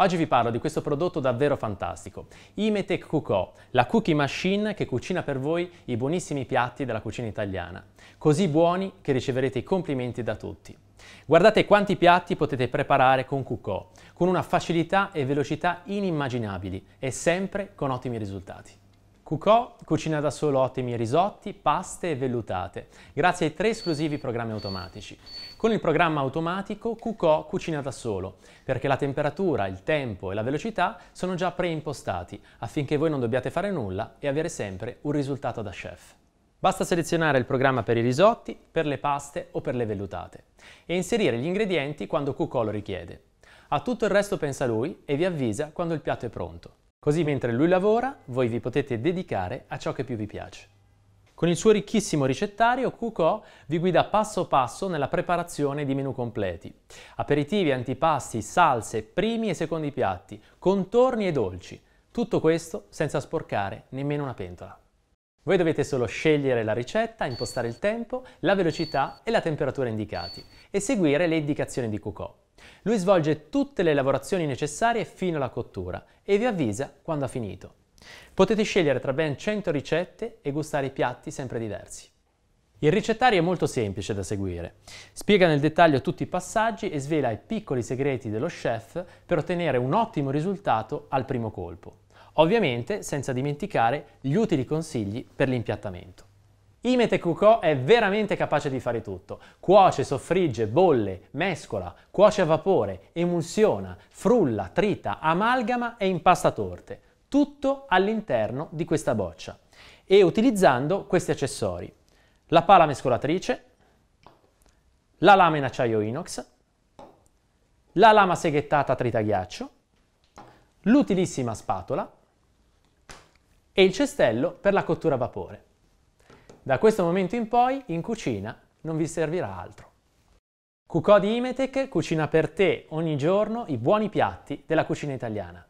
Oggi vi parlo di questo prodotto davvero fantastico, Imetec Cucò, la cookie machine che cucina per voi i buonissimi piatti della cucina italiana, così buoni che riceverete i complimenti da tutti. Guardate quanti piatti potete preparare con Cucò, con una facilità e velocità inimmaginabili e sempre con ottimi risultati. Cucò cucina da solo ottimi risotti, paste e vellutate, grazie ai tre esclusivi programmi automatici. Con il programma automatico Cucò cucina da solo, perché la temperatura, il tempo e la velocità sono già preimpostati, affinché voi non dobbiate fare nulla e avere sempre un risultato da chef. Basta selezionare il programma per i risotti, per le paste o per le vellutate e inserire gli ingredienti quando Cucò lo richiede. A tutto il resto pensa lui e vi avvisa quando il piatto è pronto. Così mentre lui lavora, voi vi potete dedicare a ciò che più vi piace. Con il suo ricchissimo ricettario, Cucò vi guida passo passo nella preparazione di menu completi. Aperitivi, antipasti, salse, primi e secondi piatti, contorni e dolci. Tutto questo senza sporcare nemmeno una pentola. Voi dovete solo scegliere la ricetta, impostare il tempo, la velocità e la temperatura indicati e seguire le indicazioni di Cucò. Lui svolge tutte le lavorazioni necessarie fino alla cottura e vi avvisa quando ha finito. Potete scegliere tra ben 100 ricette e gustare i piatti sempre diversi. Il ricettario è molto semplice da seguire. Spiega nel dettaglio tutti i passaggi e svela i piccoli segreti dello chef per ottenere un ottimo risultato al primo colpo. Ovviamente senza dimenticare gli utili consigli per l'impiattamento. Imete Cucò è veramente capace di fare tutto. Cuoce, soffrigge, bolle, mescola, cuoce a vapore, emulsiona, frulla, trita, amalgama e impasta torte. Tutto all'interno di questa boccia e utilizzando questi accessori. La pala mescolatrice, la lama in acciaio inox, la lama seghettata trita ghiaccio, l'utilissima spatola e il cestello per la cottura a vapore. Da questo momento in poi in cucina non vi servirà altro. Cucò di Imetec cucina per te ogni giorno i buoni piatti della cucina italiana.